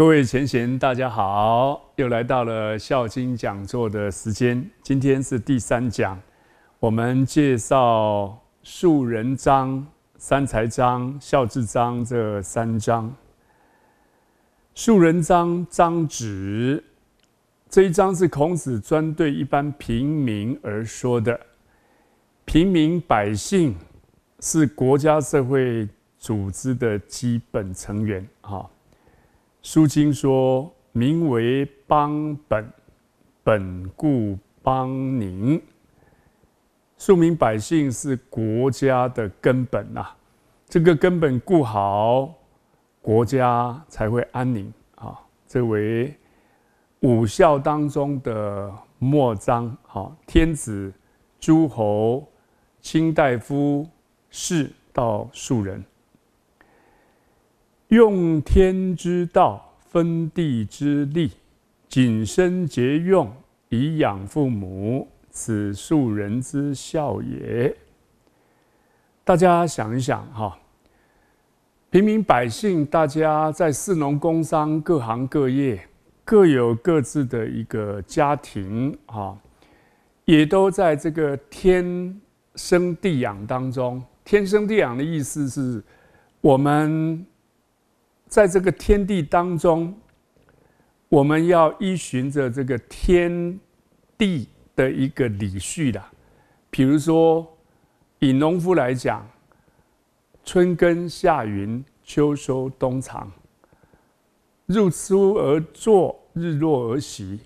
各位前贤，大家好，又来到了《孝经》讲座的时间。今天是第三讲，我们介绍“庶人章”“三才章”“孝治章”这三章。“庶人章”章指这一章是孔子专对一般平民而说的，平民百姓是国家社会组织的基本成员，哈。《书经》说：“民为邦本，本固邦宁。庶民百姓是国家的根本呐，这个根本固好，国家才会安宁啊。”这为五孝当中的末章。哈，天子、诸侯、卿大夫、士到庶人。用天之道，分地之利，谨身节用，以养父母，此庶人之孝也。大家想一想，哈，平民百姓，大家在四农工商各行各业，各有各自的一个家庭，哈，也都在这个天生地养当中。天生地养的意思是，我们。在这个天地当中，我们要依循着这个天地的一个理序啦。比如说，以农夫来讲，春耕、夏耘、秋收、冬藏，日出而作，日落而息。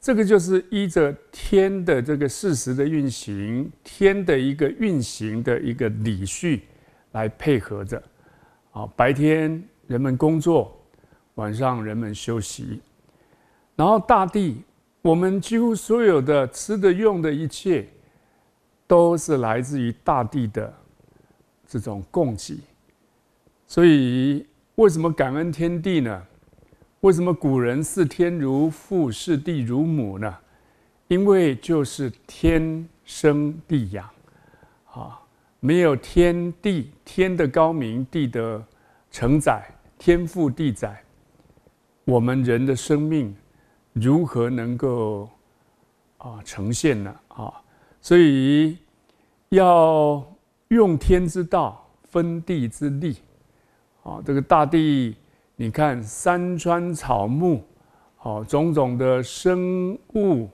这个就是依着天的这个事实的运行，天的一个运行的一个理序来配合着。啊，白天。人们工作，晚上人们休息，然后大地，我们几乎所有的吃的用的一切，都是来自于大地的这种供给。所以，为什么感恩天地呢？为什么古人视天如父，视地如母呢？因为就是天生地养，啊，没有天地，天的高明，地的承载。天覆地载，我们人的生命如何能够啊呈现呢？啊，所以要用天之道，分地之利啊。这个大地，你看山川草木，啊，种种的生物、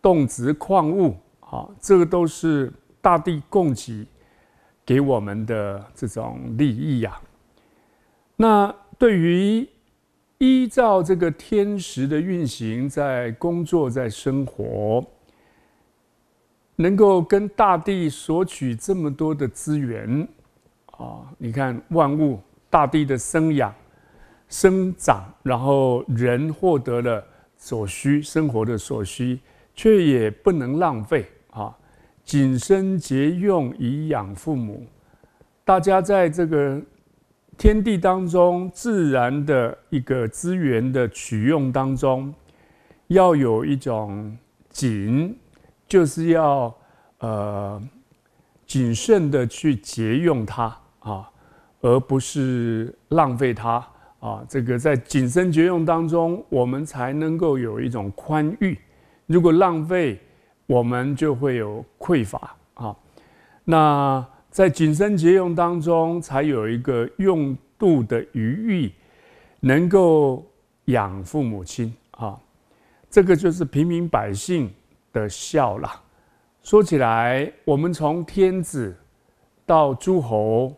动植、矿物，啊，这个都是大地供给给我们的这种利益呀。那对于依照这个天时的运行，在工作，在生活，能够跟大地索取这么多的资源啊！你看万物，大地的生养、生长，然后人获得了所需生活的所需，却也不能浪费啊！谨身节用以养父母，大家在这个。天地当中，自然的一个资源的取用当中，要有一种谨，就是要呃谨慎的去节用它啊，而不是浪费它啊。这个在谨慎节用当中，我们才能够有一种宽裕；如果浪费，我们就会有匮乏啊。那。在谨身节用当中，才有一个用度的余裕，能够养父母亲啊。这个就是平民百姓的孝啦。说起来，我们从天子到诸侯，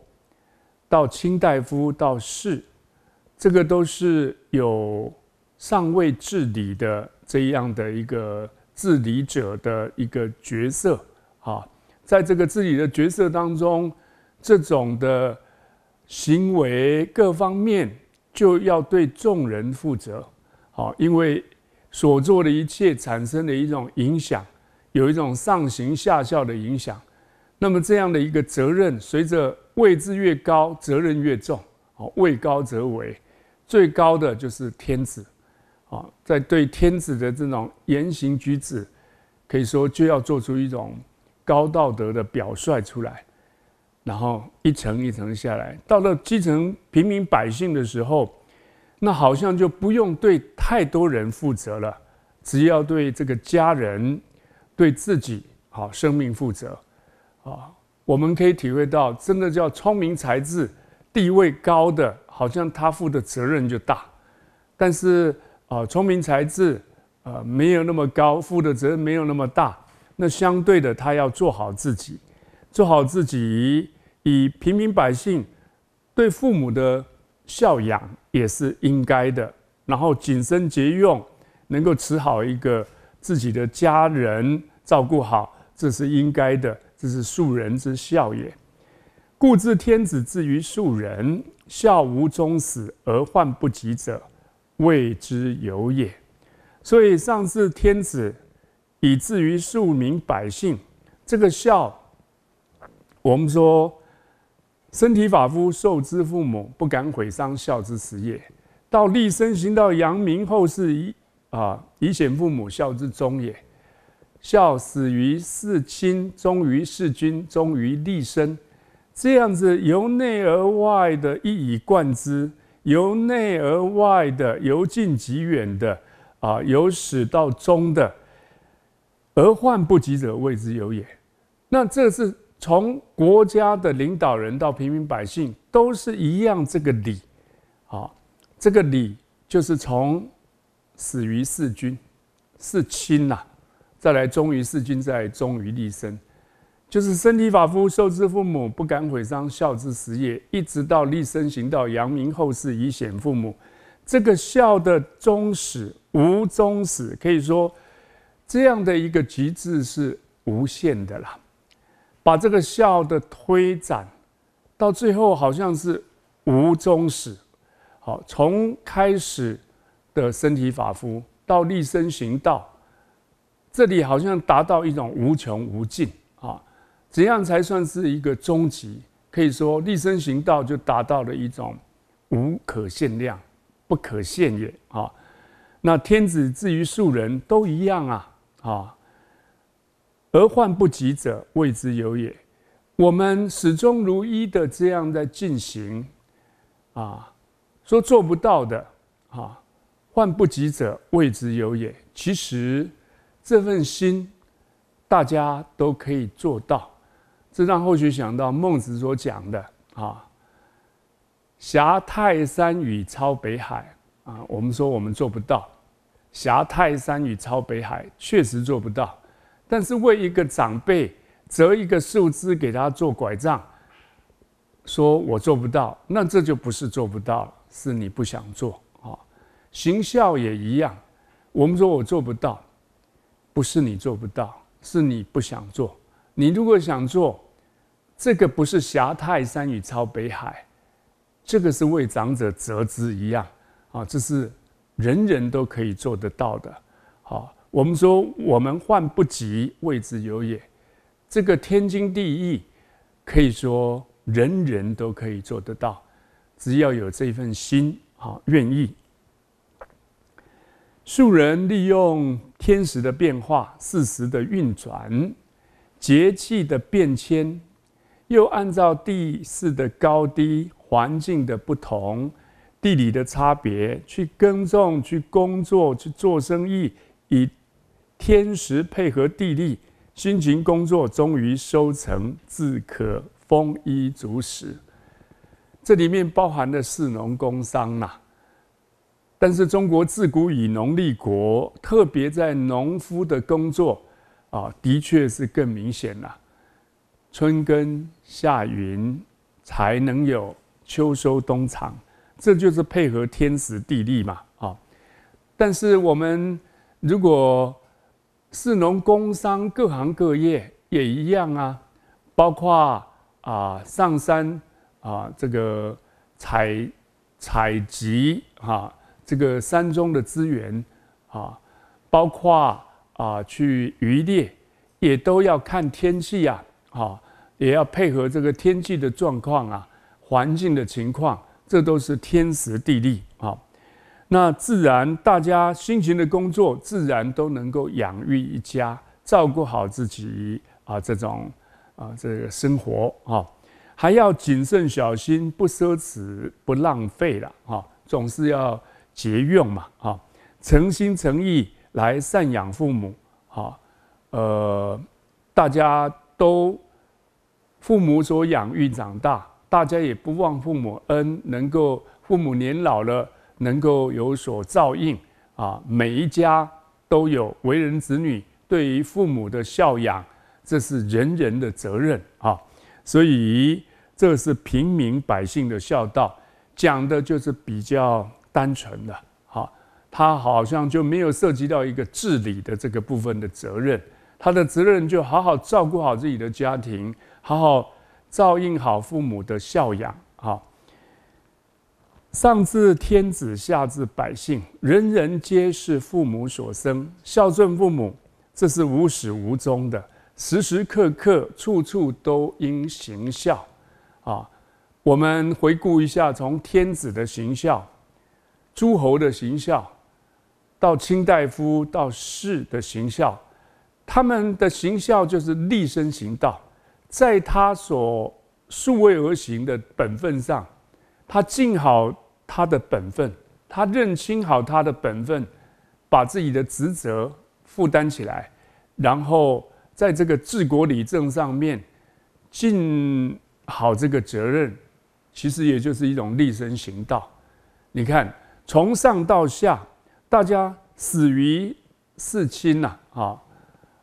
到卿大夫到士，这个都是有上位治理的这样的一个治理者的一个角色啊。在这个自己的角色当中，这种的行为各方面就要对众人负责，好，因为所做的一切产生的一种影响，有一种上行下效的影响。那么这样的一个责任，随着位置越高，责任越重。哦，位高则为最高的就是天子，啊，在对天子的这种言行举止，可以说就要做出一种。高道德的表率出来，然后一层一层下来，到了基层平民百姓的时候，那好像就不用对太多人负责了，只要对这个家人、对自己好生命负责啊。我们可以体会到，真的叫聪明才智、地位高的，好像他负的责任就大；但是啊，聪明才智啊，没有那么高，负的责任没有那么大。那相对的，他要做好自己，做好自己，以平民百姓对父母的孝养也是应该的。然后谨慎节用，能够持好一个自己的家人，照顾好，这是应该的，这是庶人之孝也。故自天子至于庶人，孝无终始而患不及者，谓之有也。所以上至天子。以至于庶民百姓，这个孝，我们说，身体发肤受之父母，不敢毁伤，孝之始也；到立身行道，扬名后世，以啊以显父母，孝之终也。孝始于事亲，忠于事君，忠于立身，这样子由内而外的一以贯之，由内而外的，由近及远的，啊，由始到终的。而患不及者，谓之有也。那这是从国家的领导人到平民百姓，都是一样这个理。好，这个理就是从死于事君，是亲呐，再来忠于事君，再来忠于立身，就是身体发肤受之父母，不敢毁伤，孝之始也。一直到立身行道，扬名后世，以显父母。这个孝的忠始，无忠始，可以说。这样的一个极致是无限的啦，把这个孝的推展，到最后好像是无终始。好，从开始的身体法夫到立身行道，这里好像达到一种无穷无尽啊。怎样才算是一个终极？可以说立身行道就达到了一种无可限量、不可限也啊。那天子至于庶人都一样啊。啊！而患不及者，未之有也。我们始终如一的这样在进行，啊，说做不到的，啊，患不及者，未之有也。其实这份心，大家都可以做到。这让后续想到孟子所讲的，啊，挟泰山与超北海，啊，我们说我们做不到。挟泰山与超北海，确实做不到。但是为一个长辈折一个树枝给他做拐杖，说我做不到，那这就不是做不到，是你不想做啊。行孝也一样，我们说我做不到，不是你做不到，是你不想做。你如果想做，这个不是挟泰山与超北海，这个是为长者折枝一样啊，这是。人人都可以做得到的，好，我们说我们患不及，未之有也，这个天经地义，可以说人人都可以做得到，只要有这份心，好，愿意。树人利用天时的变化、适时的运转、节气的变迁，又按照地势的高低、环境的不同。地理的差别，去耕种、去工作、去做生意，以天时配合地利，辛勤工作，终于收成，自可丰衣足食。这里面包含的是农工商啊。但是中国自古以农立国，特别在农夫的工作啊，的确是更明显了。春耕夏耘，才能有秋收冬藏。这就是配合天时地利嘛，啊！但是我们如果市农工商各行各业也一样啊，包括啊上山啊这个采采集哈这个山中的资源啊，包括啊去渔猎也都要看天气啊，啊也要配合这个天气的状况啊，环境的情况。这都是天时地利啊，那自然大家辛勤的工作，自然都能够养育一家，照顾好自己啊。这种啊，这个生活啊，还要谨慎小心，不奢侈，不浪费了啊。总是要节用嘛啊，诚心诚意来赡养父母啊。呃，大家都父母所养育长大。大家也不忘父母恩，能够父母年老了能够有所照应啊！每一家都有为人子女对于父母的孝养，这是人人的责任啊！所以这是平民百姓的孝道，讲的就是比较单纯的，好，他好像就没有涉及到一个治理的这个部分的责任，他的责任就好好照顾好自己的家庭，好好。照应好父母的孝养，啊。上至天子，下至百姓，人人皆是父母所生，孝顺父母，这是无始无终的，时时刻刻、处处都应行孝。啊，我们回顾一下，从天子的行孝、诸侯的行孝，到卿大夫到士的行孝，他们的行孝就是立身行道。在他所素位而行的本分上，他尽好他的本分，他认清好他的本分，把自己的职责负担起来，然后在这个治国理政上面尽好这个责任，其实也就是一种立身行道。你看，从上到下，大家始于事亲呐，啊。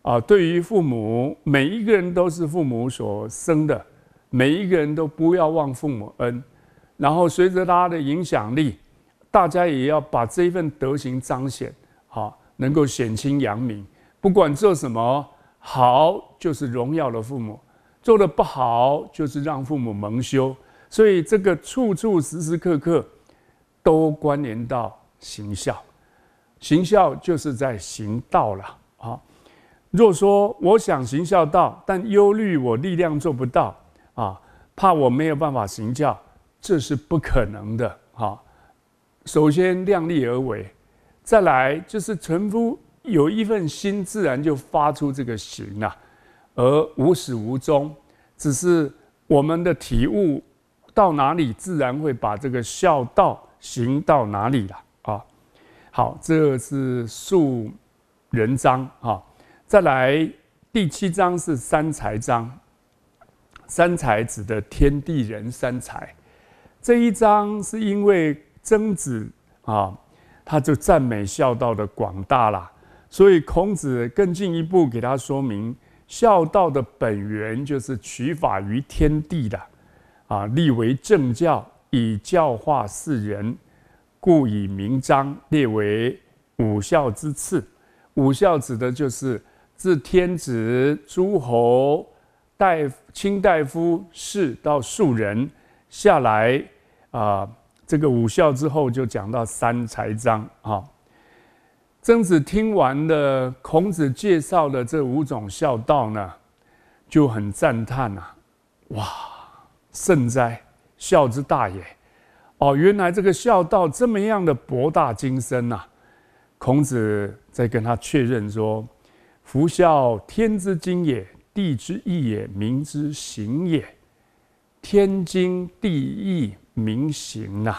啊，对于父母，每一个人都是父母所生的，每一个人都不要忘父母恩。然后随着他的影响力，大家也要把这一份德行彰显，好能够显亲扬名。不管做什么好，就是荣耀了父母；做的不好，就是让父母蒙羞。所以这个处处时时刻刻都关联到行孝，行孝就是在行道了。若说我想行孝道，但忧虑我力量做不到啊，怕我没有办法行教，这是不可能的哈。首先量力而为，再来就是臣夫有一份心，自然就发出这个行了，而无始无终，只是我们的体悟到哪里，自然会把这个孝道行到哪里了啊。好，这是树人章啊。再来第七章是三才章，三才指的天地人三才，这一章是因为曾子啊，他就赞美孝道的广大啦，所以孔子更进一步给他说明，孝道的本源就是取法于天地的，啊，立为正教以教化世人，故以名章列为五孝之次，五孝指的就是。自天子、诸侯、夫、卿大夫、士到庶人，下来啊，这个五孝之后，就讲到三才章啊。曾子听完了孔子介绍的这五种孝道呢，就很赞叹呐，哇，甚哉孝之大也！哦，原来这个孝道这么样的博大精深呐。孔子在跟他确认说。夫孝，天之经也，地之义也，民之行也。天经地义，民行呐，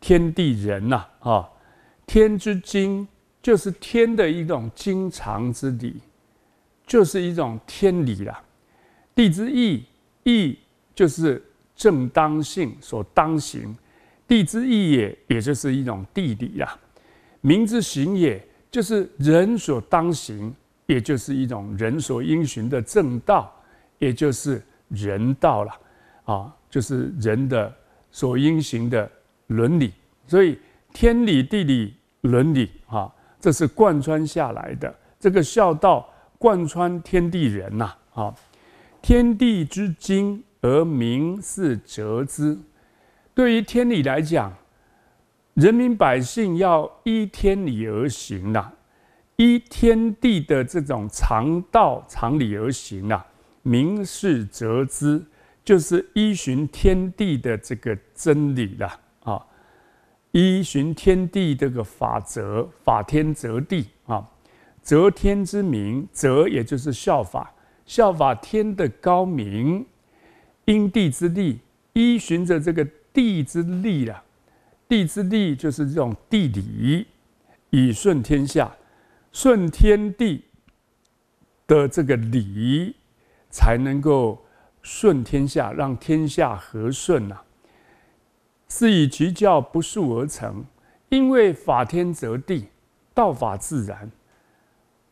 天地人呐，啊！天之经就是天的一种经常之理，就是一种天理啦。地之义，义就是正当性，所当行。地之义也，也就是一种地理啦。民之行，也就是人所当行。也就是一种人所应循的正道，也就是人道了啊，就是人的所应循的伦理。所以天理、地理、伦理，啊，这是贯穿下来的。这个孝道贯穿天地人呐，啊，天地之精而明是则之。对于天理来讲，人民百姓要依天理而行呐。依天地的这种常道常理而行啊，明事则之，就是依循天地的这个真理了啊！依循天地这个法则，法天则地啊，则天之明，则也就是效法效法天的高明，因地之利，依循着这个地之利了。地之利就是这种地理，以顺天下。顺天地的这个理，才能够顺天下，让天下和顺啊。是以其教不速而成，因为法天则地，道法自然，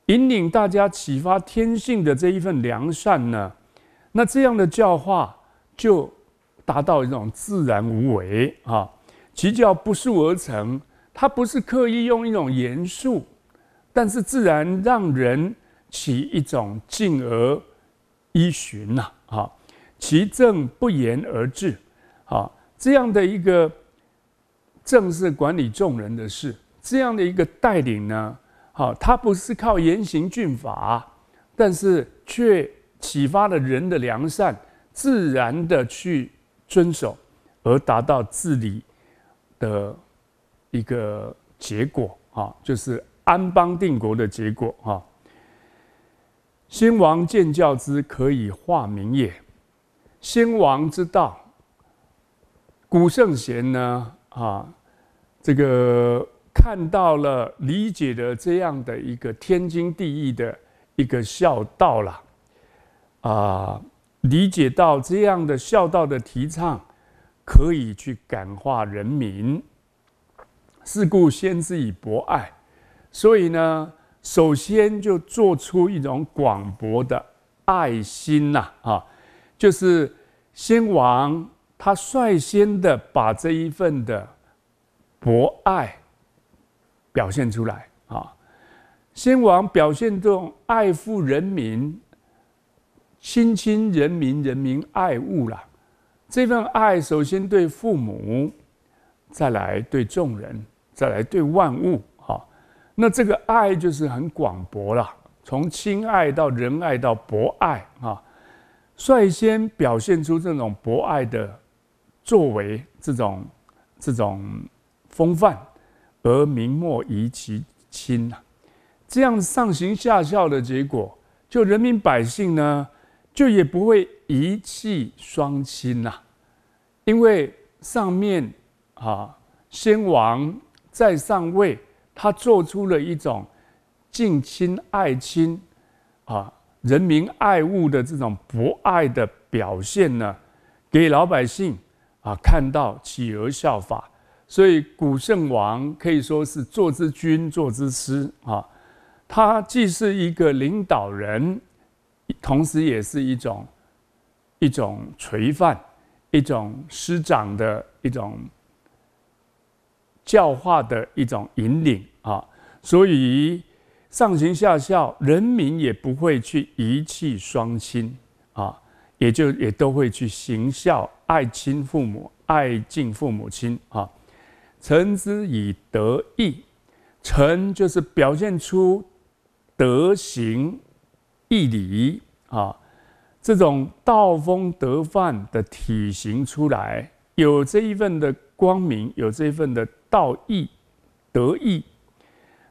引领大家启发天性的这一份良善呢。那这样的教化就达到一种自然无为啊。其教不速而成，它不是刻意用一种严肃。但是自然让人起一种敬而依循呐，哈，其政不言而治，啊，这样的一个正是管理众人的事，这样的一个带领呢，啊，他不是靠严刑峻法，但是却启发了人的良善，自然的去遵守，而达到治理的一个结果，啊，就是。安邦定国的结果，哈！先王建教之，可以化民也。先王之道，古圣贤呢，啊，这个看到了、理解的这样的一个天经地义的一个孝道了，啊，理解到这样的孝道的提倡，可以去感化人民。是故先之以博爱。所以呢，首先就做出一种广博的爱心呐，啊，就是先王他率先的把这一份的博爱表现出来啊，先王表现这种爱护人民、亲亲人民、人民爱物了，这份爱首先对父母，再来对众人，再来对万物。那这个爱就是很广博了，从亲爱到仁爱到博爱啊，率先表现出这种博爱的作为，这种这种风范，而明末疑其亲呐。这样上行下效的结果，就人民百姓呢，就也不会遗弃双亲呐。因为上面啊，先王在上位。他做出了一种敬亲爱亲，啊，人民爱物的这种博爱的表现呢，给老百姓啊看到，企鹅效法。所以古圣王可以说是做之君，做之师啊。他既是一个领导人，同时也是一种一种垂范，一种师长的一种。教化的一种引领啊，所以上行下效，人民也不会去遗弃双亲啊，也就也都会去行孝、爱亲父母、爱敬父母亲啊，诚之以德义，诚就是表现出德行义礼啊，这种道风德范的体型出来，有这一份的。光明有这份的道义、德义，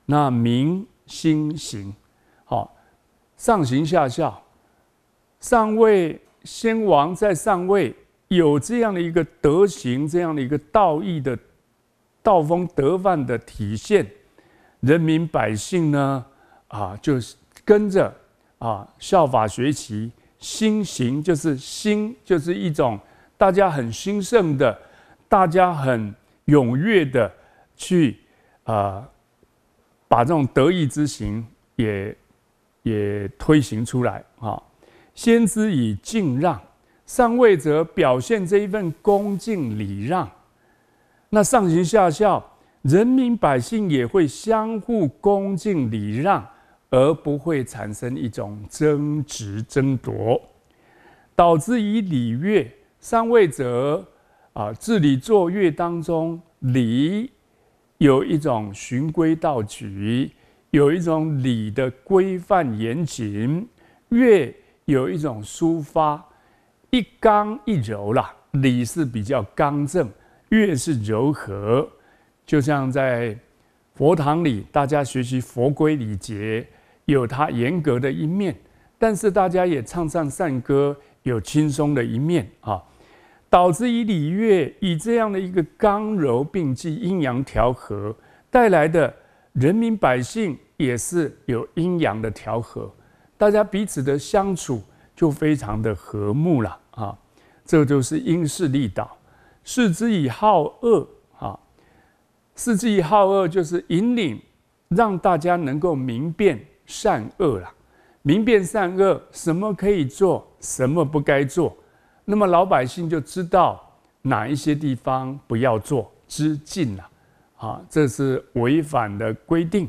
那明心行好，上行下效，上位先王在上位有这样的一个德行、这样的一个道义的道风德范的体现，人民百姓呢啊就是跟着啊效法学习，心行就是心就是一种大家很兴盛的。大家很踊跃的去，呃，把这种得意之行也也推行出来啊。先知以敬让，上位者表现这一份恭敬礼让，那上行下效，人民百姓也会相互恭敬礼让，而不会产生一种争执争夺，导致以礼乐，上位者。啊，治理作乐当中，礼有一种循规蹈矩，有一种礼的规范严谨；乐有一种抒发，一刚一柔啦。礼是比较刚正，乐是柔和。就像在佛堂里，大家学习佛规礼节，有它严格的一面；但是大家也唱唱善歌，有轻松的一面啊。导致以礼乐，以这样的一个刚柔并济、阴阳调和，带来的人民百姓也是有阴阳的调和，大家彼此的相处就非常的和睦了啊！这就是因势利导，示之以好恶啊。之以好恶就是引领，让大家能够明辨善恶了。明辨善恶，什么可以做，什么不该做。那么老百姓就知道哪一些地方不要做知禁了，啊，这是违反的规定，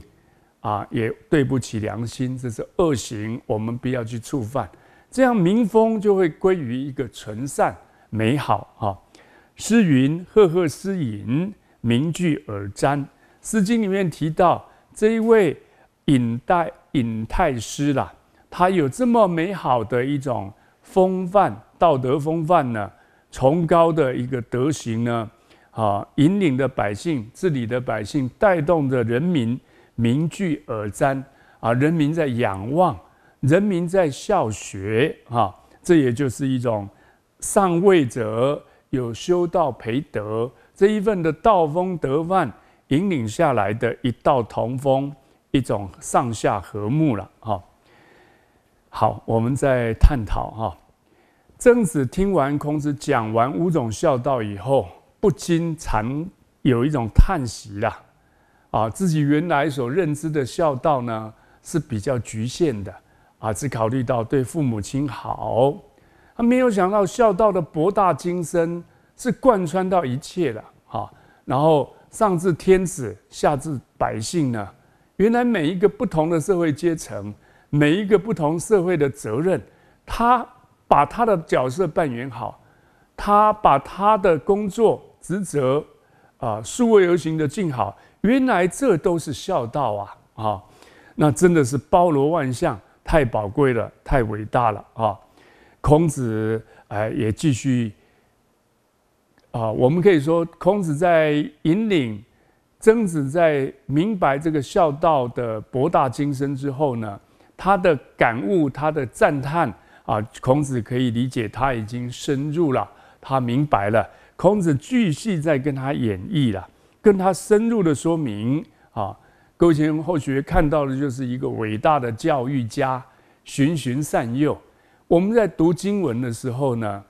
啊，也对不起良心，这是恶行，我们不要去触犯，这样民风就会归于一个纯善美好。哈，《诗云》：“赫赫诗尹，名句而瞻。”《诗经》里面提到这一位隐代隐太师了，他有这么美好的一种。风范道德风范呢，崇高的一个德行呢，啊，引领的百姓，治理的百姓，带动着人民，民聚而瞻啊，人民在仰望，人民在效学啊，这也就是一种上位者有修道培德这一份的道风德范引领下来的一道同风，一种上下和睦了，哈。好，我们再探讨哈。曾子听完孔子讲完五种孝道以后，不禁常有一种叹息啦，啊！自己原来所认知的孝道呢，是比较局限的啊，只考虑到对父母亲好，他没有想到孝道的博大精深是贯穿到一切的哈。然后上至天子，下至百姓呢，原来每一个不同的社会阶层。每一个不同社会的责任，他把他的角色扮演好，他把他的工作职责啊，数位而行的尽好。原来这都是孝道啊！啊，那真的是包罗万象，太宝贵了，太伟大了啊！孔子哎，也继续啊，我们可以说，孔子在引领，曾子在明白这个孝道的博大精深之后呢？他的感悟，他的赞叹啊！孔子可以理解，他已经深入了，他明白了。孔子继续在跟他演绎了，跟他深入的说明啊。各位前后学看到的，就是一个伟大的教育家循循善诱。我们在读经文的时候呢，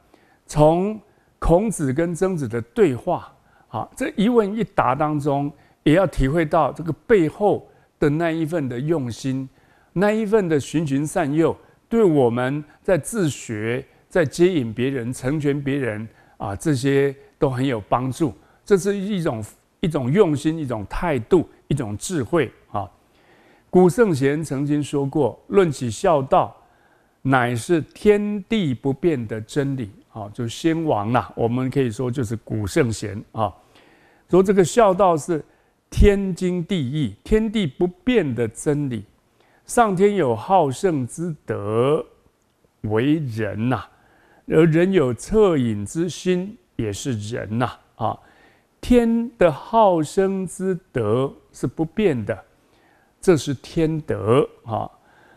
从孔子跟曾子的对话啊，这一问一答当中，也要体会到这个背后的那一份的用心。那一份的循循善诱，对我们在自学、在接引别人、成全别人啊，这些都很有帮助。这是一种一种用心、一种态度、一种智慧啊。古圣贤曾经说过：“论起孝道，乃是天地不变的真理。”啊，就先王啊，我们可以说就是古圣贤啊，说这个孝道是天经地义、天地不变的真理。上天有好胜之德，为人呐，而人有恻隐之心，也是人呐啊。天的好生之德是不变的，这是天德啊。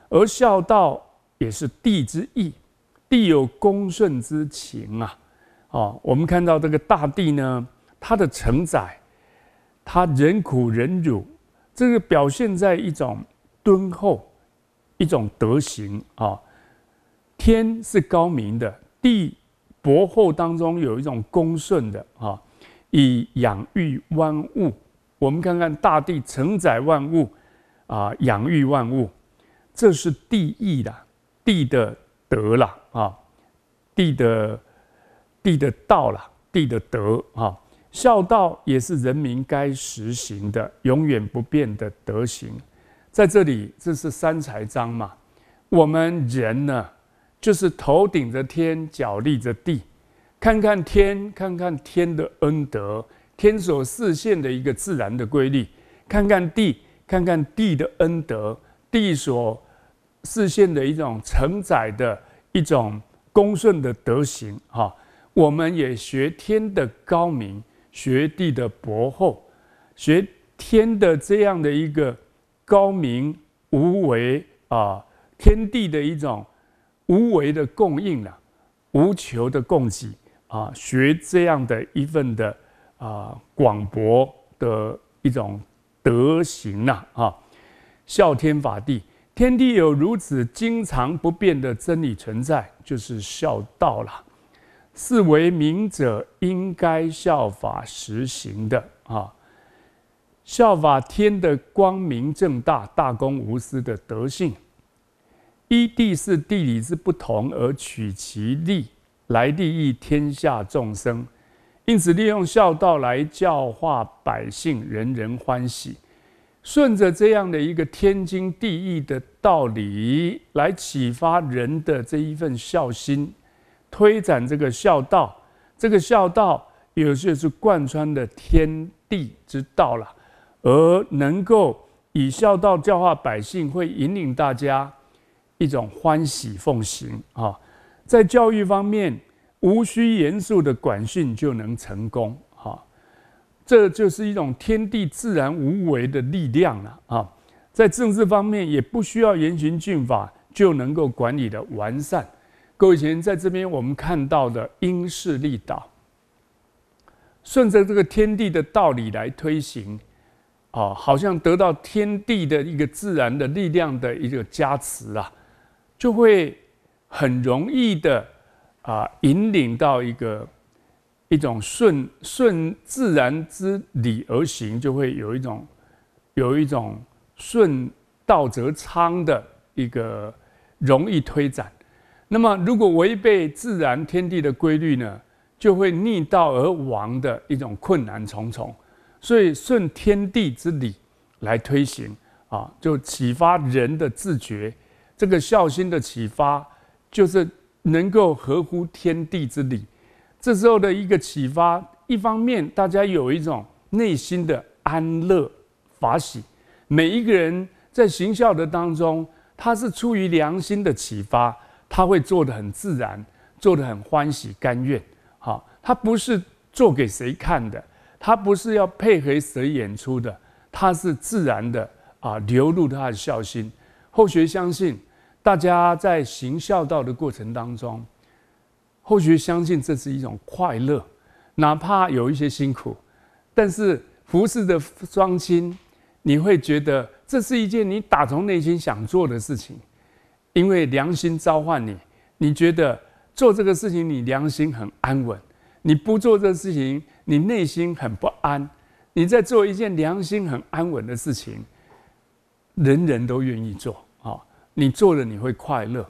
而孝道也是地之义，地有公顺之情啊啊。我们看到这个大地呢，它的承载，它忍苦忍辱，这个表现在一种。敦厚，一种德行啊。天是高明的，地博厚当中有一种恭顺的啊，以养育万物。我们看看大地承载万物啊，养育万物，这是地义啦，地的德啦啊，地的地的道啦，地的德啊，孝道也是人民该实行的，永远不变的德行。在这里，这是三才章嘛？我们人呢，就是头顶着天，脚立着地，看看天，看看天的恩德，天所示现的一个自然的规律；看看地，看看地的恩德，地所示现的一种承载的一种恭顺的德行。哈，我们也学天的高明，学地的博厚，学天的这样的一个。高明无为啊，天地的一种无为的供应啊，无求的供给啊，学这样的一份的啊广博的一种德行呐啊，孝天法地，天地有如此经常不变的真理存在，就是孝道了，是为明者应该效法实行的啊。效法天的光明正大、大公无私的德性，依地是地理之不同而取其利，来利益天下众生。因此，利用孝道来教化百姓，人人欢喜。顺着这样的一个天经地义的道理，来启发人的这一份孝心，推展这个孝道。这个孝道有些是贯穿的天地之道了。而能够以孝道教化百姓，会引领大家一种欢喜奉行。哈，在教育方面，无需严肃的管训就能成功。哈，这就是一种天地自然无为的力量了。哈，在政治方面，也不需要严刑峻法就能够管理的完善。各位前，在这边我们看到的因势利导，顺着这个天地的道理来推行。啊，好像得到天地的一个自然的力量的一个加持啊，就会很容易的啊，引领到一个一种顺顺自然之理而行，就会有一种有一种顺道则昌的一个容易推展。那么，如果违背自然天地的规律呢，就会逆道而亡的一种困难重重。所以顺天地之理来推行啊，就启发人的自觉。这个孝心的启发，就是能够合乎天地之理。这时候的一个启发，一方面大家有一种内心的安乐法喜。每一个人在行孝的当中，他是出于良心的启发，他会做得很自然，做得很欢喜甘愿。好，他不是做给谁看的。他不是要配合谁演出的，他是自然的啊，流露他的孝心。后学相信，大家在行孝道的过程当中，后学相信这是一种快乐，哪怕有一些辛苦，但是服侍的双亲，你会觉得这是一件你打从内心想做的事情，因为良心召唤你，你觉得做这个事情你良心很安稳，你不做这个事情。你内心很不安，你在做一件良心很安稳的事情，人人都愿意做啊。你做了你会快乐。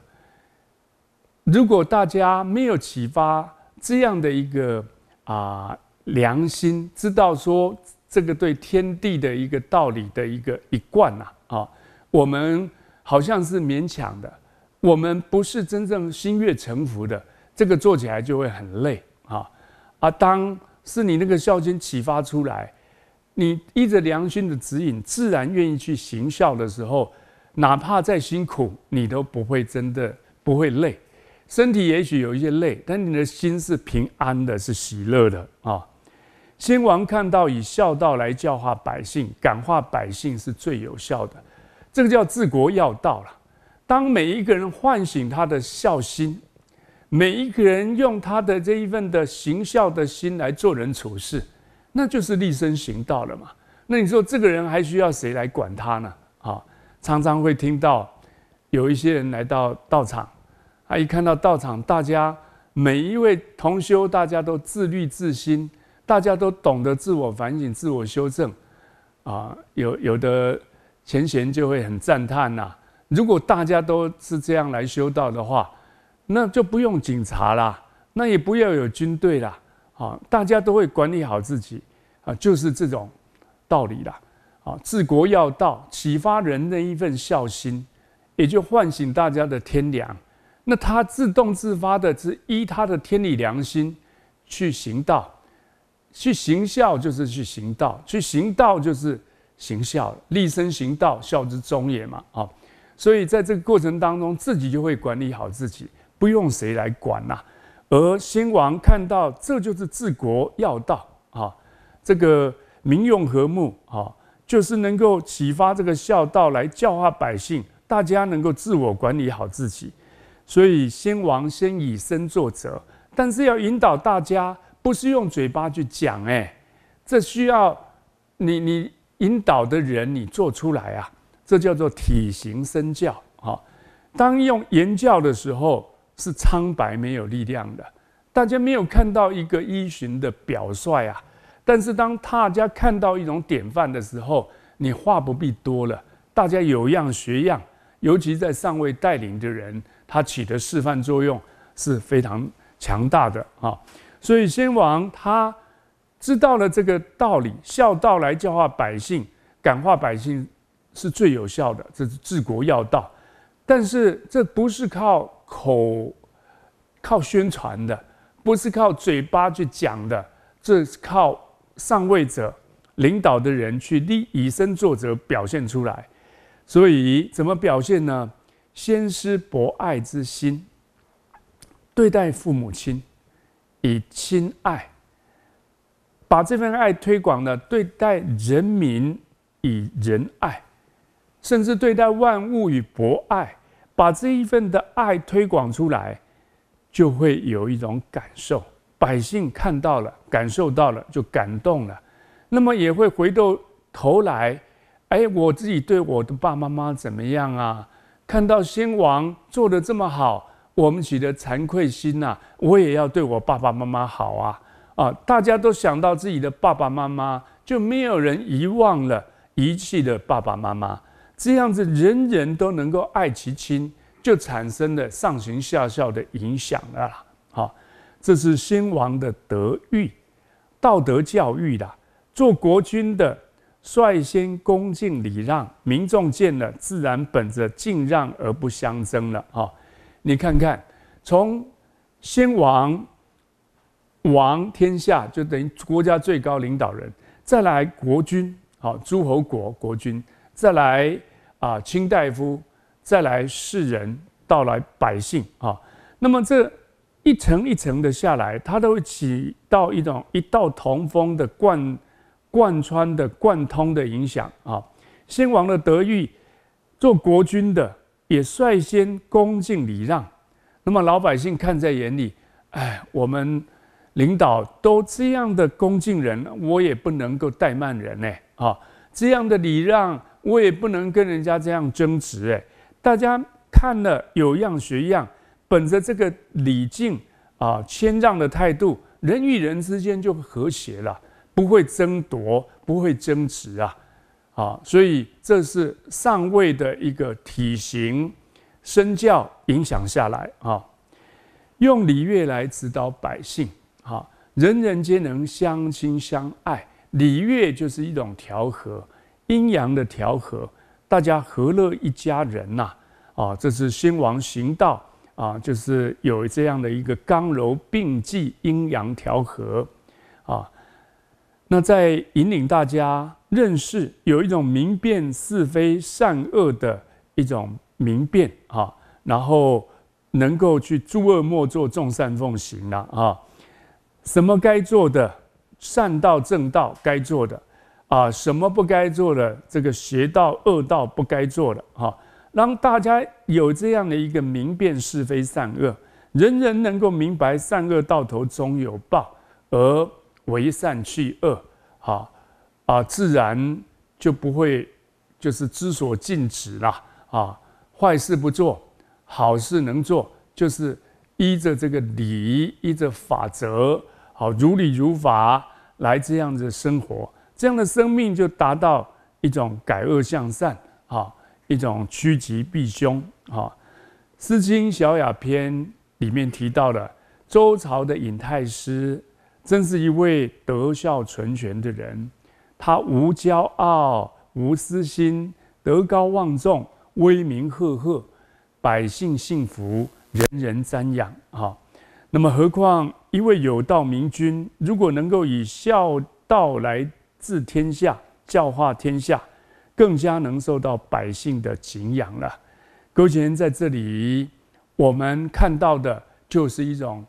如果大家没有启发这样的一个啊良心，知道说这个对天地的一个道理的一个一贯呐啊，我们好像是勉强的，我们不是真正心悦诚服的，这个做起来就会很累啊啊当。是你那个孝心启发出来，你依着良心的指引，自然愿意去行孝的时候，哪怕再辛苦，你都不会真的不会累，身体也许有一些累，但你的心是平安的，是喜乐的啊。先王看到以孝道来教化百姓，感化百姓是最有效的，这个叫治国要道了。当每一个人唤醒他的孝心。每一个人用他的这一份的行孝的心来做人处事，那就是立身行道了嘛。那你说这个人还需要谁来管他呢？啊，常常会听到有一些人来到道场，啊，一看到道场，大家每一位同修，大家都自律自心，大家都懂得自我反省、自我修正，啊，有有的前贤就会很赞叹呐。如果大家都是这样来修道的话。那就不用警察啦，那也不要有军队啦，啊，大家都会管理好自己，啊，就是这种道理啦，啊，治国要道，启发人的一份孝心，也就唤醒大家的天良，那他自动自发的，是依他的天理良心去行道，去行孝就是去行道，去行道就是行孝立身行道，孝之终也嘛，啊，所以在这个过程当中，自己就会管理好自己。不用谁来管呐，而先王看到这就是治国要道啊，这个民用和睦啊，就是能够启发这个孝道来教化百姓，大家能够自我管理好自己。所以先王先以身作则，但是要引导大家，不是用嘴巴去讲哎，这需要你你引导的人你做出来啊，这叫做体型身教啊。当用言教的时候。是苍白没有力量的，大家没有看到一个依循的表率啊。但是当大家看到一种典范的时候，你话不必多了，大家有样学样。尤其在上位带领的人，他起的示范作用是非常强大的啊。所以先王他知道了这个道理，孝道来教化百姓，感化百姓是最有效的，这是治国要道。但是这不是靠。口靠宣传的，不是靠嘴巴去讲的，这是靠上位者、领导的人去立，以身作则表现出来。所以怎么表现呢？先施博爱之心，对待父母亲以亲爱，把这份爱推广呢？对待人民以仁爱，甚至对待万物与博爱。把这一份的爱推广出来，就会有一种感受，百姓看到了，感受到了，就感动了，那么也会回到头来，哎，我自己对我的爸妈妈怎么样啊？看到先王做的这么好，我们起的惭愧心呐，我也要对我爸爸妈妈好啊！啊，大家都想到自己的爸爸妈妈，就没有人遗忘了遗弃的爸爸妈妈。这样子，人人都能够爱其亲，就产生了上行下效的影响了。好，这是先王的德育、道德教育的。做国君的率先恭敬礼让，民众见了自然本着敬让而不相争了。哈，你看看，从先王王天下，就等于国家最高领导人，再来国君，好，诸侯国国君。再来啊，卿大夫，再来士人，到来百姓啊。那么这一层一层的下来，它都会起到一种一道同风的贯、贯穿的贯通的影响啊。先王的德育，做国君的也率先恭敬礼让，那么老百姓看在眼里，哎，我们领导都这样的恭敬人，我也不能够怠慢人呢啊，这样的礼让。我也不能跟人家这样争执，哎，大家看了有样学样，本着这个礼敬啊谦让的态度，人与人之间就和谐了，不会争夺，不会争执啊，啊，所以这是上位的一个体型身教影响下来啊，用礼乐来指导百姓，啊，人人皆能相亲相爱，礼乐就是一种调和。阴阳的调和，大家和乐一家人呐，啊，这是先王行道啊，就是有这样的一个刚柔并济、阴阳调和啊。那在引领大家认识有一种明辨是非善恶的一种明辨啊，然后能够去诸恶莫作、众善奉行了啊。什么该做的善道正道该做的。啊，什么不该做的，这个邪道恶道不该做的，哈，让大家有这样的一个明辨是非善恶，人人能够明白善恶到头终有报，而为善去恶，啊啊，自然就不会就是知所禁止啦，啊，坏事不做，好事能做，就是依着这个理，依着法则，好，如理如法来这样子生活。这样的生命就达到一种改恶向善，哈，一种趋吉避凶。哈，《诗经·小雅》篇里面提到了周朝的尹太师，真是一位德孝纯全的人。他无骄傲，无私心，德高望重，威名赫赫，百姓幸福，人人瞻仰。哈，那么何况一位有道明君，如果能够以孝道来。治天下，教化天下，更加能受到百姓的敬仰了。勾践在这里，我们看到的就是一种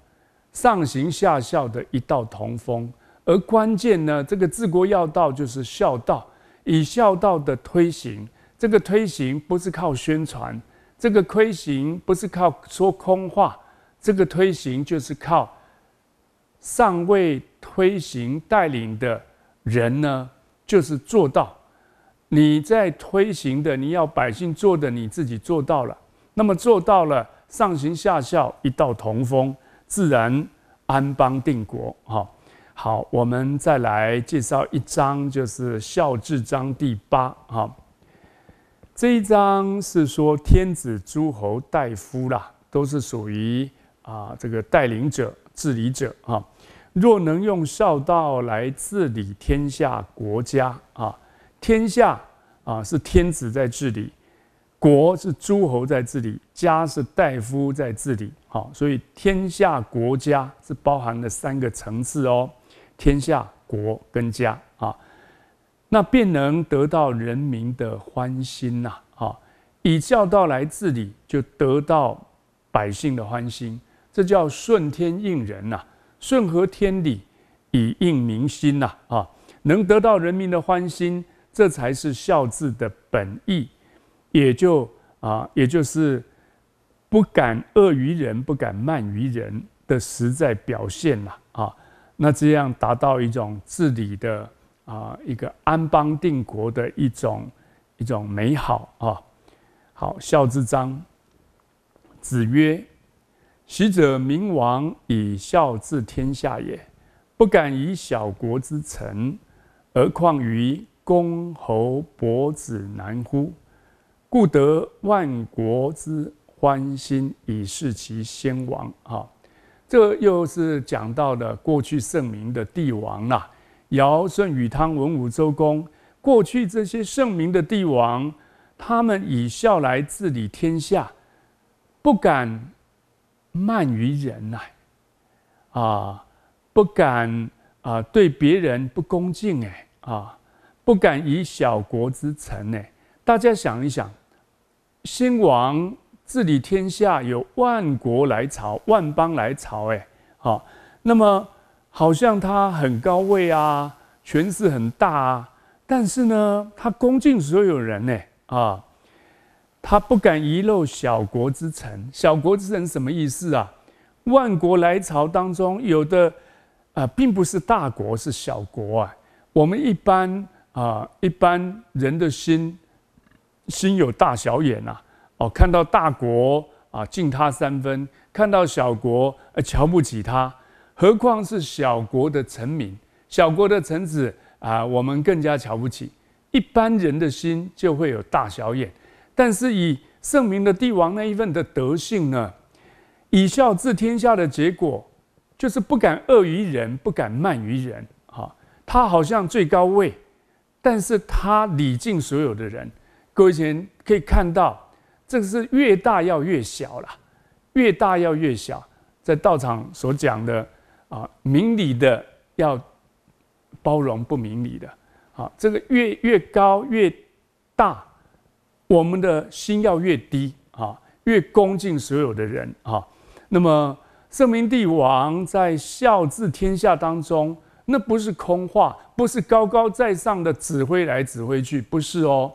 上行下效的一道同风。而关键呢，这个治国要道就是孝道。以孝道的推行，这个推行不是靠宣传，这个推行不是靠说空话，这个推行就是靠上位推行带领的。人呢，就是做到你在推行的，你要百姓做的，你自己做到了。那么做到了，上行下效，一道同风，自然安邦定国。哈，好，我们再来介绍一章，就是《孝治章》第八。哈，这一章是说天子、诸侯、大夫啦，都是属于啊这个带领者、治理者啊。若能用孝道来治理天下国家啊，天下啊是天子在治理，国是诸侯在治理，家是大夫在治理。好，所以天下国家是包含了三个层次哦，天下国跟家啊，那便能得到人民的欢心呐。啊，以孝道来治理，就得到百姓的欢心，这叫顺天应人呐。顺合天理，以应民心呐！啊，能得到人民的欢心，这才是孝字的本意，也就啊，也就是不敢恶于人，不敢慢于人的实在表现呐啊。那这样达到一种治理的啊，一个安邦定国的一种一种美好啊。好，孝字章，子曰。昔者明王以孝治天下也，不敢以小国之臣，而况于公侯伯子男乎？故得万国之欢心，以示其先王。哈，这又是讲到的过去圣明的帝王啦，尧、舜、禹、汤、文、武、周公，过去这些圣明的帝王，他们以孝来治理天下，不敢。慢于人呐，啊，不敢啊对别人不恭敬哎，啊，不敢以小国之臣哎。大家想一想，先王治理天下，有万国来朝，万邦来朝哎。好，那么好像他很高位啊，权势很大，啊，但是呢，他恭敬所有人呢，啊。他不敢遗漏小国之臣。小国之臣什么意思啊？万国来朝当中，有的啊，并不是大国，是小国啊。我们一般啊，一般人的心，心有大小眼呐。哦，看到大国啊，敬他三分；看到小国，呃，瞧不起他。何况是小国的臣民，小国的臣子啊，我们更加瞧不起。一般人的心就会有大小眼。但是以圣明的帝王那一份的德性呢，以孝治天下的结果，就是不敢恶于人，不敢慢于人。哈，他好像最高位，但是他礼敬所有的人。各位前可以看到，这个是越大要越小了，越大要越小。在道场所讲的啊，明理的要包容不明理的。啊，这个越越高越大。我们的心要越低啊，越恭敬所有的人啊。那么圣明帝王在孝治天下当中，那不是空话，不是高高在上的指挥来指挥去，不是哦。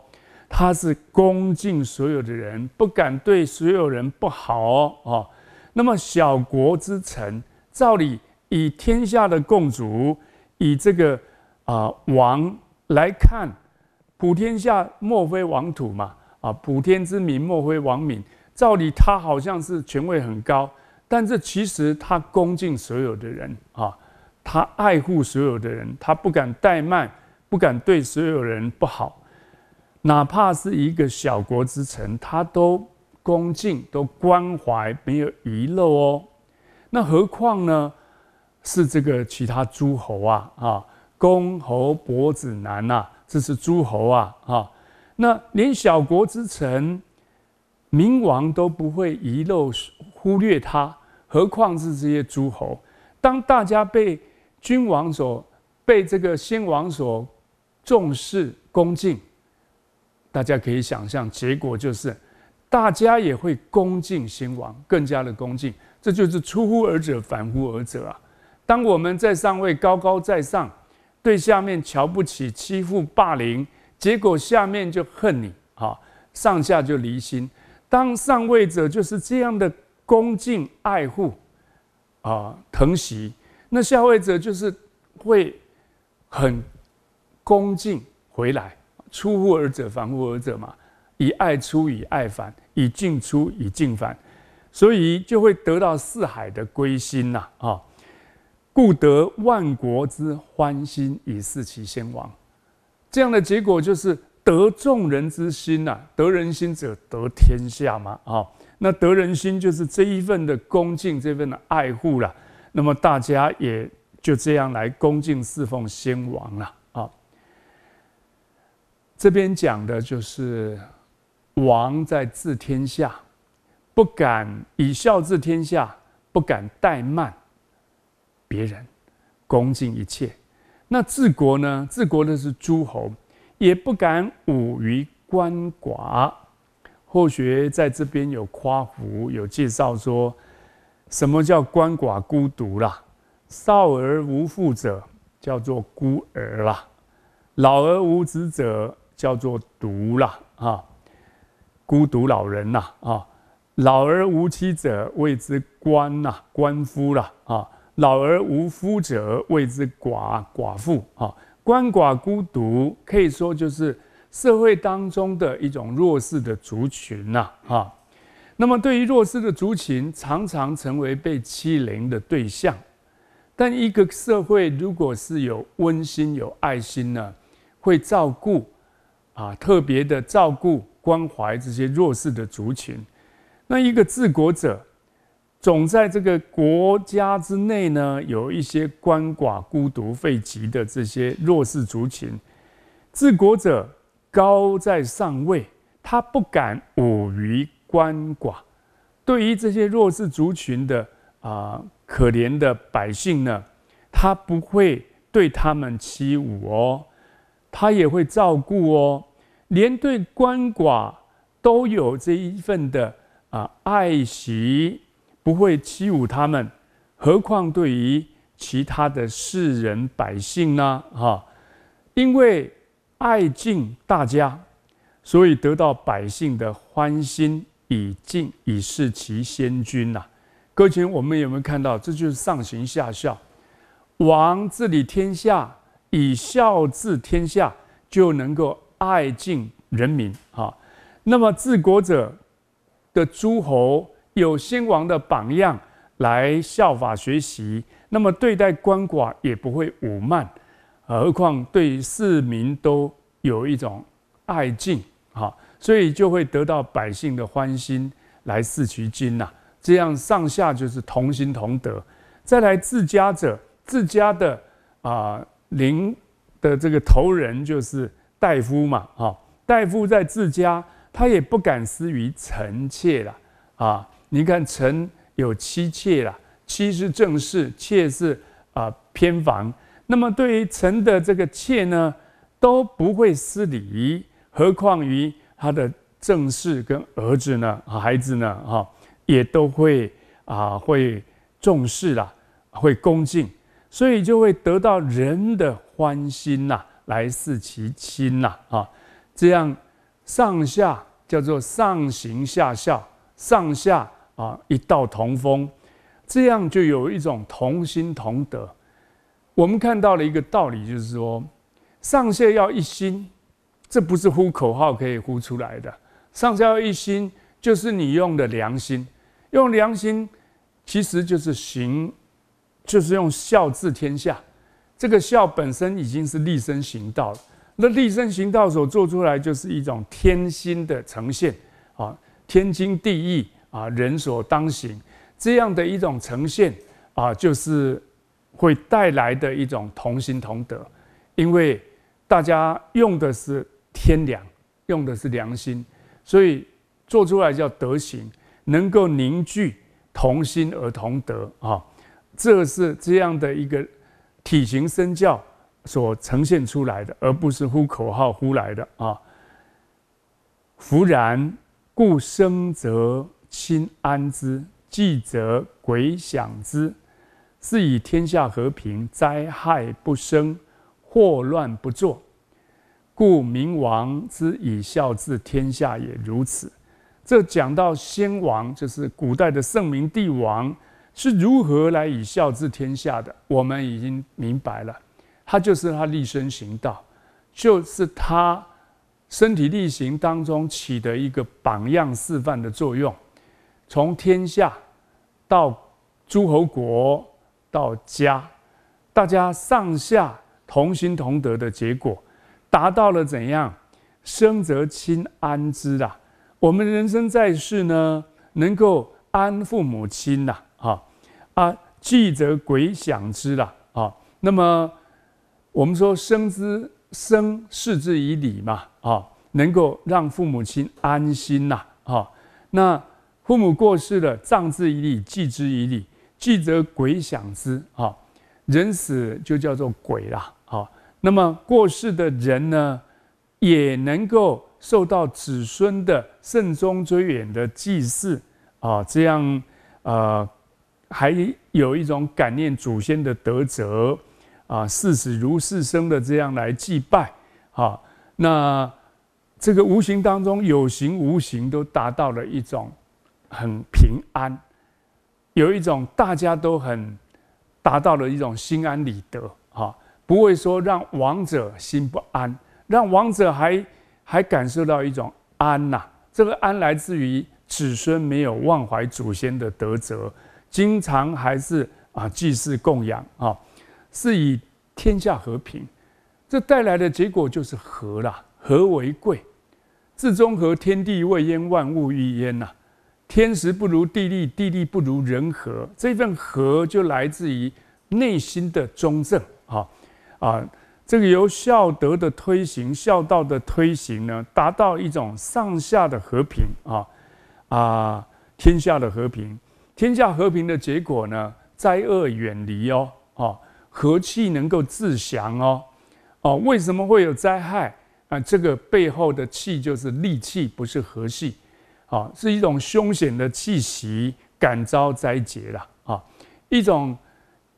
他是恭敬所有的人，不敢对所有人不好哦。啊，那么小国之臣，照理以天下的共主，以这个啊王来看，普天下莫非王土嘛。啊！普天之民莫非王敏。照理他好像是权位很高，但是其实他恭敬所有的人啊，他爱护所有的人，他不敢怠慢，不敢对所有人不好。哪怕是一个小国之臣，他都恭敬、都关怀，没有遗漏哦。那何况呢？是这个其他诸侯啊！啊，公侯伯子男呐，这是诸侯啊！啊。那连小国之臣、明王都不会遗漏、忽略他，何况是这些诸侯？当大家被君王所、被这个先王所重视、恭敬，大家可以想象，结果就是大家也会恭敬先王，更加的恭敬。这就是出乎尔者反乎尔者啊！当我们在上位高高在上，对下面瞧不起、欺负、霸凌。结果下面就恨你啊，上下就离心。当上位者就是这样的恭敬爱护，啊疼惜，那下位者就是会很恭敬回来，出乎尔者反乎尔者嘛，以爱出以爱返，以进出以进返，所以就会得到四海的归心呐啊，故得万国之欢心以事其先王。这样的结果就是得众人之心呐，得人心者得天下嘛。啊，那得人心就是这一份的恭敬，这份的爱护了。那么大家也就这样来恭敬侍奉先王了。啊，这边讲的就是王在治天下，不敢以孝治天下，不敢怠慢别人，恭敬一切。那治国呢？治国的是诸侯，也不敢侮于鳏寡。后学在这边有夸父，有介绍说，什么叫鳏寡孤独啦？少而无父者叫做孤儿啦，老而无子者叫做独啦啊，孤独老人呐啊，老而无妻者谓之鳏呐，鳏夫啦，啊。老而无夫者，谓之寡寡妇。哈，鳏寡孤独，可以说就是社会当中的一种弱势的族群呐。哈，那么对于弱势的族群，常常成为被欺凌的对象。但一个社会如果是有温馨、有爱心呢，会照顾啊，特别的照顾、关怀这些弱势的族群，那一个治国者。总在这个国家之内呢，有一些鳏寡孤独废疾的这些弱势族群，治国者高在上位，他不敢侮于鳏寡，对于这些弱势族群的啊可怜的百姓呢，他不会对他们欺侮哦，他也会照顾哦，连对鳏寡都有这一份的啊爱惜。不会欺侮他们，何况对于其他的世人百姓呢？哈，因为爱敬大家，所以得到百姓的欢心，以敬以示其先君呐。各位我们有没有看到？这就是上行下效，王治理天下以孝治天下，就能够爱敬人民哈，那么治国者的诸侯。有先王的榜样来效法学习，那么对待官寡也不会武慢，何况对市民都有一种爱敬，哈，所以就会得到百姓的欢心来四其金呐。这样上下就是同心同德。再来自家者，自家的啊，邻的这个头人就是大夫嘛，哈，大夫在自家，他也不敢私于臣妾了，啊。你看，臣有妻妾啦，妻是正室，妾是啊偏房。那么对于臣的这个妾呢，都不会失礼，何况于他的正室跟儿子呢、孩子呢，哈，也都会啊会重视啦，会恭敬，所以就会得到人的欢心呐，来事其亲呐，啊，这样上下叫做上行下效，上下。啊，一道同风，这样就有一种同心同德。我们看到了一个道理，就是说上下要一心，这不是呼口号可以呼出来的。上下要一心，就是你用的良心，用良心其实就是行，就是用孝治天下。这个孝本身已经是立身行道了。那立身行道所做出来，就是一种天心的呈现啊，天经地义。啊，人所当行这样的一种呈现啊，就是会带来的一种同心同德，因为大家用的是天良，用的是良心，所以做出来叫德行，能够凝聚同心而同德啊，这是这样的一个体型身教所呈现出来的，而不是呼口号呼来的啊。弗然，故生则。亲安之，既则鬼享之，是以天下和平，灾害不生，祸乱不作。故明王之以孝治天下也如此。这讲到先王，就是古代的圣明帝王是如何来以孝治天下的。我们已经明白了，他就是他立身行道，就是他身体力行当中起的一个榜样示范的作用。从天下到诸侯国到家，大家上下同心同德的结果，达到了怎样生则亲安之啊？我们人生在世呢，能够安父母亲呐，啊啊，既则鬼享之啦，啊。那么我们说生之生视之以礼嘛，啊，能够让父母亲安心呐，啊，那。父母过世了，葬之以礼，祭之以礼，祭则鬼享之。啊，人死就叫做鬼啦。啊，那么过世的人呢，也能够受到子孙的慎终追远的祭祀啊。这样，呃，还有一种感念祖先的德泽啊，视死如是生的这样来祭拜。啊，那这个无形当中，有形无形都达到了一种。很平安，有一种大家都很达到了一种心安理得哈，不会说让亡者心不安，让亡者还还感受到一种安呐。这个安来自于子孙没有忘怀祖先的德泽，经常还是啊祭祀供养啊，是以天下和平。这带来的结果就是和啦，和为贵，至中和，天地未焉，万物欲焉呐。天时不如地利，地利不如人和。这份和就来自于内心的中正啊啊！这个由孝德的推行、孝道的推行呢，达到一种上下的和平啊啊！天下的和平，天下和平的结果呢，灾厄远离哦啊，和气能够自降哦哦。为什么会有灾害啊？这个背后的气就是戾气，不是和气。啊，是一种凶险的气息，感遭灾劫了啊！一种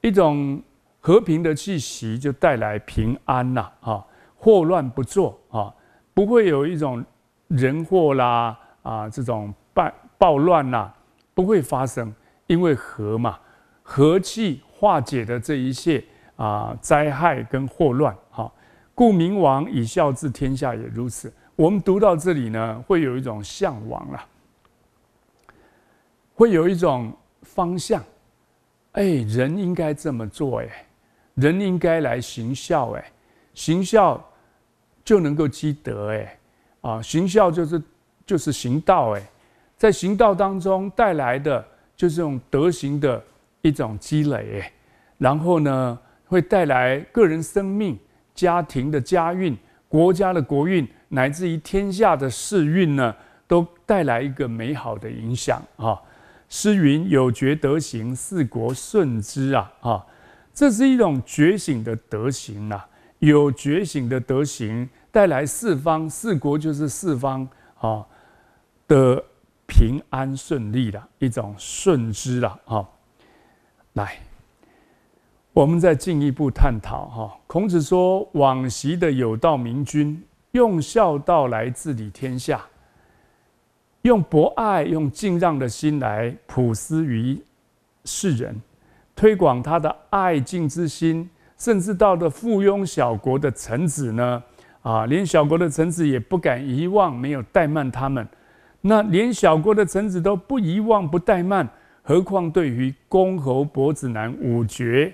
一种和平的气息，就带来平安啦啊！祸乱不作啊，不会有一种人祸啦啊，这种暴暴乱呐不会发生，因为和嘛，和气化解的这一切啊灾害跟祸乱，啊，故明王以孝治天下也如此。我们读到这里呢，会有一种向往了，会有一种方向。哎，人应该这么做，哎，人应该来行孝，哎，行孝就能够积德，哎，啊，行孝就是就是行道，哎，在行道当中带来的就是这种德行的一种积累，然后呢，会带来个人生命、家庭的家运、国家的国运。乃至于天下的世运呢，都带来一个美好的影响啊！诗云：“有觉德行，四国顺之。”啊，啊，这是一种觉醒的德行呐。有觉醒的德行，带来四方、四国，就是四方啊的平安顺利的一种顺之了啊！来，我们再进一步探讨哈。孔子说：“往昔的有道明君。”用孝道来治理天下，用博爱、用敬让的心来普施于世人，推广他的爱敬之心。甚至到了附庸小国的臣子呢，啊，连小国的臣子也不敢遗忘，没有怠慢他们。那连小国的臣子都不遗忘、不怠慢，何况对于公侯伯子男五爵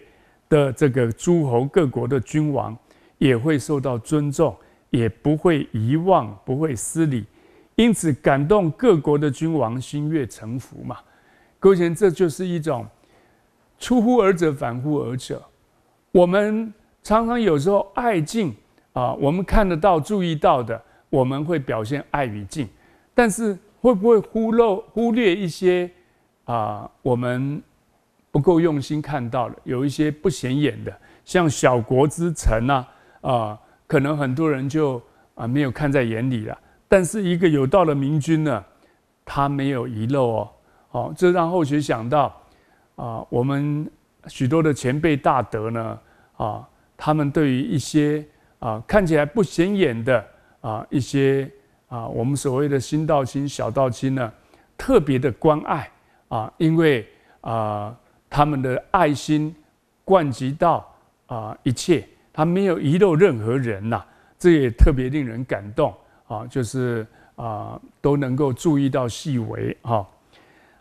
的这个诸侯各国的君王，也会受到尊重。也不会遗忘，不会失礼，因此感动各国的君王，心悦诚服嘛。勾践，这就是一种出乎尔者反乎尔者。我们常常有时候爱敬啊，我们看得到、注意到的，我们会表现爱与敬，但是会不会忽漏、忽略一些啊？我们不够用心看到了，有一些不显眼的，像小国之臣呐啊。可能很多人就啊没有看在眼里了，但是一个有道的明君呢，他没有遗漏哦。好，这让后学想到啊，我们许多的前辈大德呢，啊，他们对于一些啊看起来不显眼的啊一些啊我们所谓的新道心、小道心呢，特别的关爱啊，因为啊他们的爱心贯及到啊一切。他没有遗漏任何人呐，这也特别令人感动啊！就是啊，都能够注意到细微哈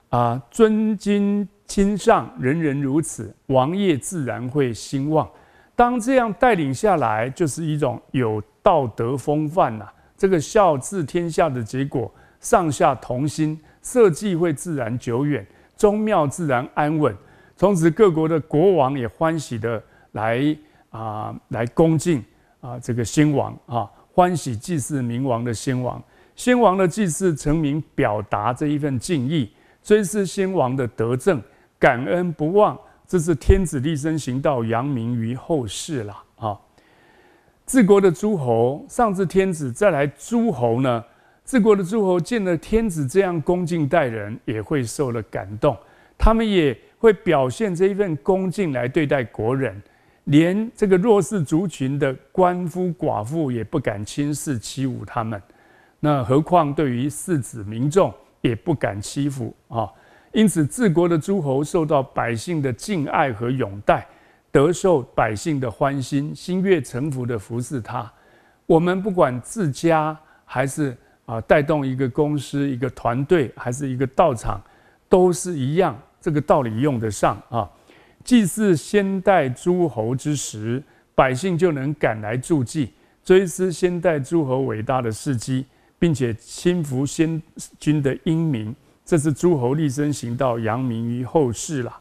啊，尊君亲上，人人如此，王爷自然会兴旺。当这样带领下来，就是一种有道德风范呐。这个孝治天下的结果，上下同心，社稷会自然久远，宗庙自然安稳。从此各国的国王也欢喜的来。啊，来恭敬啊，这个先王啊，欢喜祭祀冥王的先王，先王的祭祀成名，表达这一份敬意，追思先王的德政，感恩不忘，这是天子立身行道，扬名于后世了啊。治国的诸侯，上至天子，再来诸侯呢？治国的诸侯见了天子这样恭敬待人，也会受了感动，他们也会表现这一份恭敬来对待国人。连这个弱势族群的官夫寡妇也不敢轻视欺侮他们，那何况对于世子民众也不敢欺负啊！因此，治国的诸侯受到百姓的敬爱和拥戴，得受百姓的欢心，心悦诚服的服侍他。我们不管自家还是啊，带动一个公司、一个团队还是一个道场，都是一样，这个道理用得上啊。祭祀先代诸侯之时，百姓就能赶来助祭，追思先代诸侯伟大的事迹，并且亲服先君的英明。这是诸侯立身行道、扬名于后世了。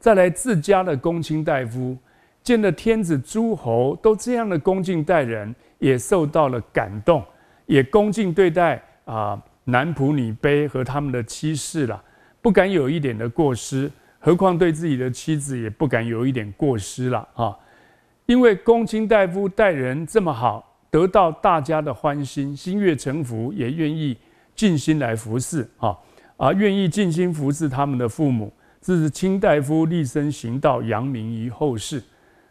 再来，自家的公卿大夫见了天子、诸侯都这样的恭敬待人，也受到了感动，也恭敬对待啊男仆女卑和他们的妻室了，不敢有一点的过失。何况对自己的妻子也不敢有一点过失了啊！因为公卿大夫待人这么好，得到大家的欢心，心悦诚服，也愿意尽心来服侍啊啊！愿意尽心服侍他们的父母，这是卿大夫立身行道、扬名于后世，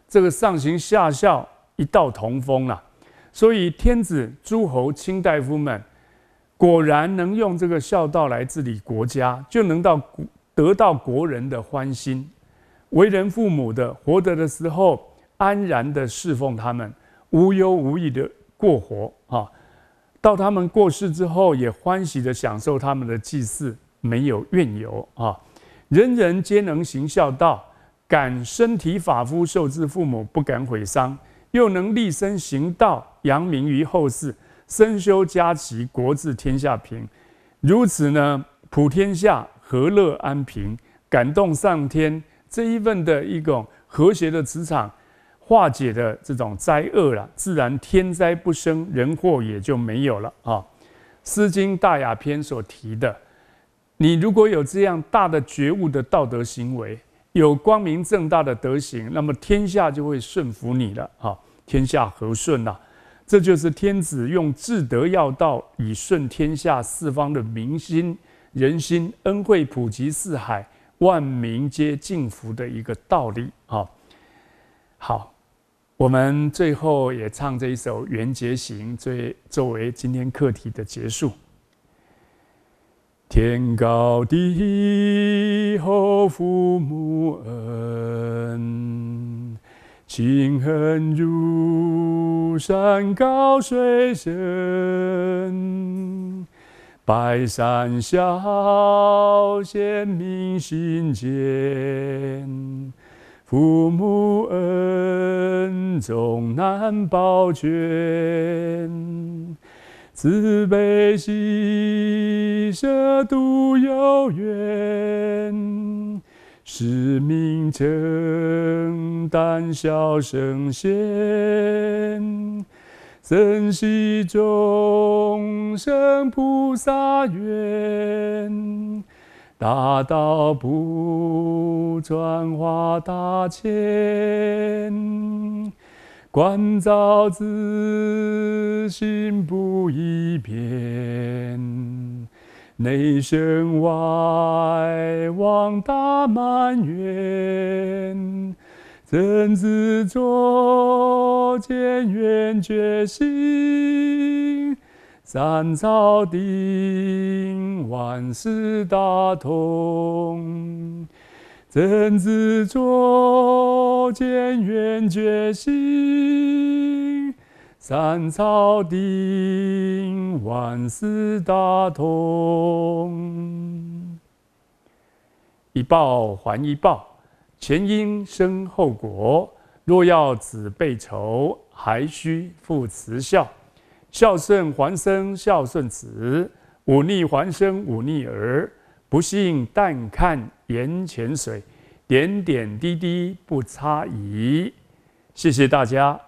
这个上行下效一道同风了。所以天子、诸侯、卿大夫们果然能用这个孝道来治理国家，就能到得到国人的欢心，为人父母的，活着的时候安然的侍奉他们，无忧无虑的过活啊。到他们过世之后，也欢喜的享受他们的祭祀，没有怨尤啊。人人皆能行孝道，敢身体发肤受之父母，不敢毁伤，又能立身行道，扬名于后世，身修家齐，国治天下平。如此呢，普天下。和乐安平，感动上天这一份的一种和谐的磁场，化解的这种灾厄了，自然天灾不生，人祸也就没有了啊。《诗经·大雅篇》所提的，你如果有这样大的觉悟的道德行为，有光明正大的德行，那么天下就会顺服你了啊！天下和顺了，这就是天子用至德要道以顺天下四方的民心。人心恩惠普及四海，万民皆敬服的一个道理啊！好，我们最后也唱这一首《元节行》，最作为今天课题的结束。天高地厚，父母恩情恨如山高水深。百善孝先，民心间，父母恩终难报全。慈悲喜舍度有缘，使命承担小圣贤。深悉众生菩萨愿，大道不转化大千，观照自心不异变，内生外望大满圆。真知作见远觉心，三草定，万事大同。真知作见远觉心，三草定，万事大同。一报还一报。前因生后果，若要子辈仇，还需父慈孝。孝顺还生孝顺子，忤逆还生忤逆儿。不信，但看眼泉水，点点滴滴不差矣，谢谢大家。